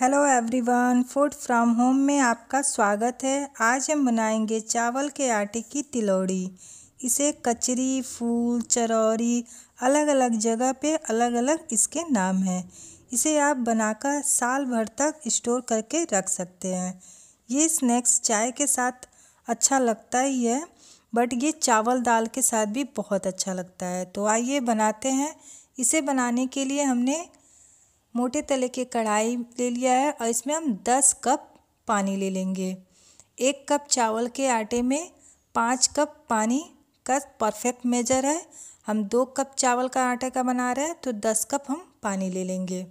hello everyone food from home में आपका स्वागत है आज हम बनाएंगे चावल के आटे की तिलौड़ी इसे कचरी फूल चरौरी अलग अलग जगह पे अलग अलग इसके नाम हैं इसे आप बनाकर साल भर तक स्टोर करके रख सकते हैं ये स्नैक्स चाय के साथ अच्छा लगता ही है बट ये चावल दाल के साथ भी बहुत अच्छा लगता है तो आइए बनाते हैं इसे बनाने के लिए हमने मोटे तले के कढ़ाई ले लिया है और इसमें हम दस कप पानी ले लेंगे एक कप चावल के आटे में पाँच कप पानी का परफेक्ट मेजर है हम दो कप चावल का आटे का बना रहे हैं तो दस कप हम पानी ले लेंगे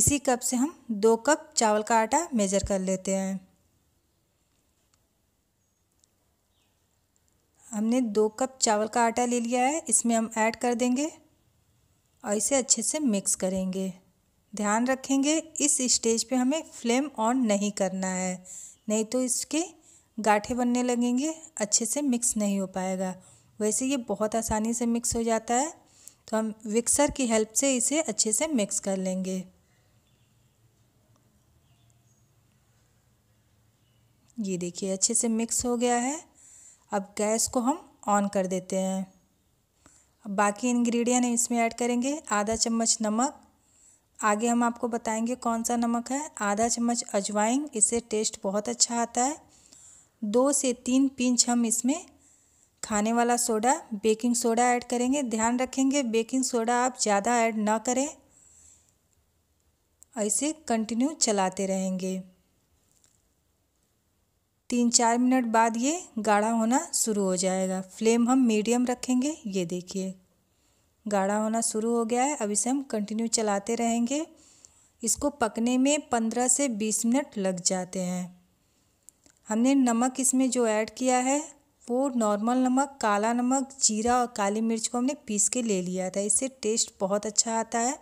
इसी कप से हम दो कप चावल का आटा मेजर कर लेते हैं हमने दो कप चावल का आटा ले लिया है इसमें हम ऐड कर देंगे और इसे अच्छे से मिक्स करेंगे ध्यान रखेंगे इस स्टेज पे हमें फ्लेम ऑन नहीं करना है नहीं तो इसके गाठे बनने लगेंगे अच्छे से मिक्स नहीं हो पाएगा वैसे ये बहुत आसानी से मिक्स हो जाता है तो हम विक्सर की हेल्प से इसे अच्छे से मिक्स कर लेंगे ये देखिए अच्छे से मिक्स हो गया है अब गैस को हम ऑन कर देते हैं अब बाकी इंग्रेडिएंट इसमें ऐड करेंगे आधा चम्मच नमक आगे हम आपको बताएंगे कौन सा नमक है आधा चम्मच अजवाइन इससे टेस्ट बहुत अच्छा आता है दो से तीन पिंच हम इसमें खाने वाला सोडा बेकिंग सोडा ऐड करेंगे ध्यान रखेंगे बेकिंग सोडा आप ज़्यादा ऐड ना करें ऐसे इसे कंटिन्यू चलाते रहेंगे तीन चार मिनट बाद ये गाढ़ा होना शुरू हो जाएगा फ्लेम हम मीडियम रखेंगे ये देखिए गाढ़ा होना शुरू हो गया है अब इसे हम कंटिन्यू चलाते रहेंगे इसको पकने में पंद्रह से बीस मिनट लग जाते हैं हमने नमक इसमें जो ऐड किया है वो नॉर्मल नमक काला नमक जीरा और काली मिर्च को हमने पीस के ले लिया था इससे टेस्ट बहुत अच्छा आता है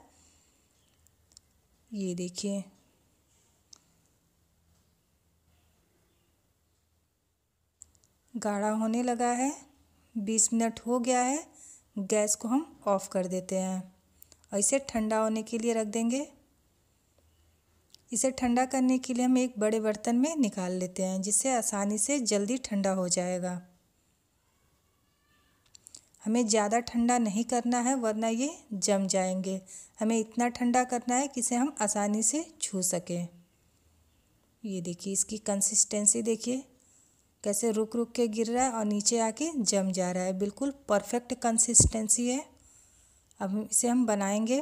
ये देखिए गाढ़ा होने लगा है बीस मिनट हो गया है गैस को हम ऑफ़ कर देते हैं और इसे ठंडा होने के लिए रख देंगे इसे ठंडा करने के लिए हम एक बड़े बर्तन में निकाल लेते हैं जिससे आसानी से जल्दी ठंडा हो जाएगा हमें ज़्यादा ठंडा नहीं करना है वरना ये जम जाएंगे हमें इतना ठंडा करना है कि इसे हम आसानी से छू सकें ये देखिए इसकी कंसिस्टेंसी देखिए कैसे रुक रुक के गिर रहा है और नीचे आके जम जा रहा है बिल्कुल परफेक्ट कंसिस्टेंसी है अब इसे हम बनाएंगे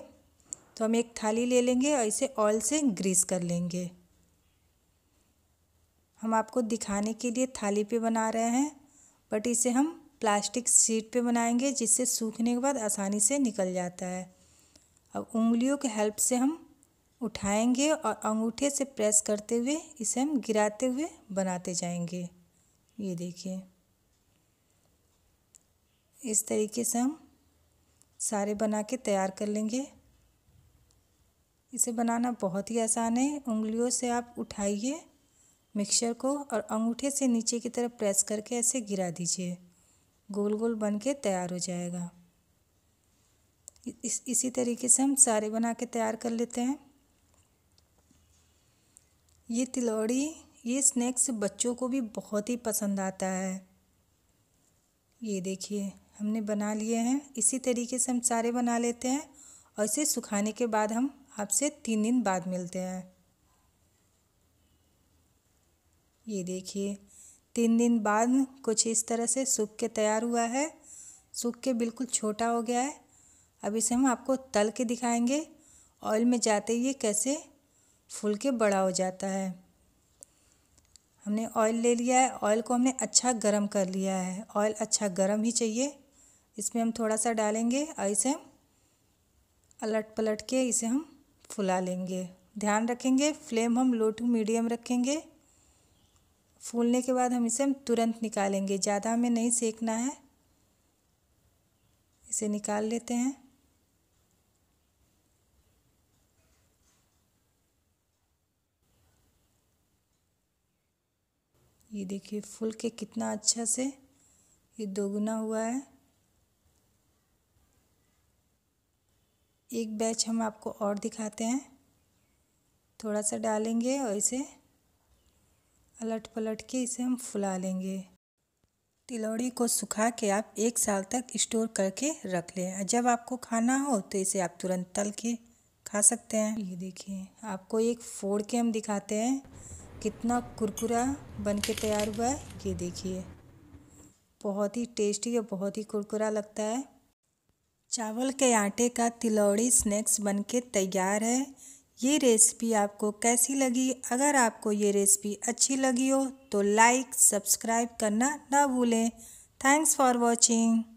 तो हम एक थाली ले लेंगे और इसे ऑयल से ग्रीस कर लेंगे हम आपको दिखाने के लिए थाली पे बना रहे हैं बट इसे हम प्लास्टिक सीट पे बनाएंगे जिससे सूखने के बाद आसानी से निकल जाता है अब उंगलियों के हेल्प से हम उठाएंगे और अंगूठे से प्रेस करते हुए इसे हम गिराते हुए बनाते जाएंगे ये देखिए इस तरीके से हम सारे बना के तैयार कर लेंगे इसे बनाना बहुत ही आसान है उंगलियों से आप उठाइए मिक्सर को और अंगूठे से नीचे की तरफ प्रेस करके ऐसे गिरा दीजिए गोल गोल बन के तैयार हो जाएगा इस इसी तरीके से हम सारे बना के तैयार कर लेते हैं ये तिलौड़ी ये स्नैक्स बच्चों को भी बहुत ही पसंद आता है ये देखिए हमने बना लिए हैं इसी तरीके से हम सारे बना लेते हैं और इसे सुखाने के बाद हम आपसे तीन दिन बाद मिलते हैं ये देखिए तीन दिन बाद कुछ इस तरह से सूख के तैयार हुआ है सूख के बिल्कुल छोटा हो गया है अब इसे हम आपको तल के दिखाएंगे ऑयल में जाते ही कैसे फूल के बड़ा हो जाता है हमने ऑयल ले लिया है ऑयल को हमने अच्छा गर्म कर लिया है ऑयल अच्छा गर्म ही चाहिए इसमें हम थोड़ा सा डालेंगे और इसे अलट पलट के इसे हम फुला लेंगे ध्यान रखेंगे फ्लेम हम लो टू मीडियम रखेंगे फूलने के बाद हम इसे हम तुरंत निकालेंगे ज़्यादा हमें नहीं सेकना है इसे निकाल लेते हैं ये देखिए फूल के कितना अच्छा से ये दोगुना हुआ है एक बैच हम आपको और दिखाते हैं थोड़ा सा डालेंगे और इसे अलट पलट के इसे हम फुला लेंगे तिलौड़ी को सुखा के आप एक साल तक स्टोर करके रख लें जब आपको खाना हो तो इसे आप तुरंत तल के खा सकते हैं ये देखिए आपको एक फोड़ के हम दिखाते हैं कितना कुरकुरा बन के तैयार हुआ है ये देखिए बहुत ही टेस्टी और बहुत ही कुरकुरा लगता है चावल के आटे का तिलौड़ी स्नैक्स बन के तैयार है ये रेसिपी आपको कैसी लगी अगर आपको ये रेसिपी अच्छी लगी हो तो लाइक सब्सक्राइब करना ना भूलें थैंक्स फॉर वॉचिंग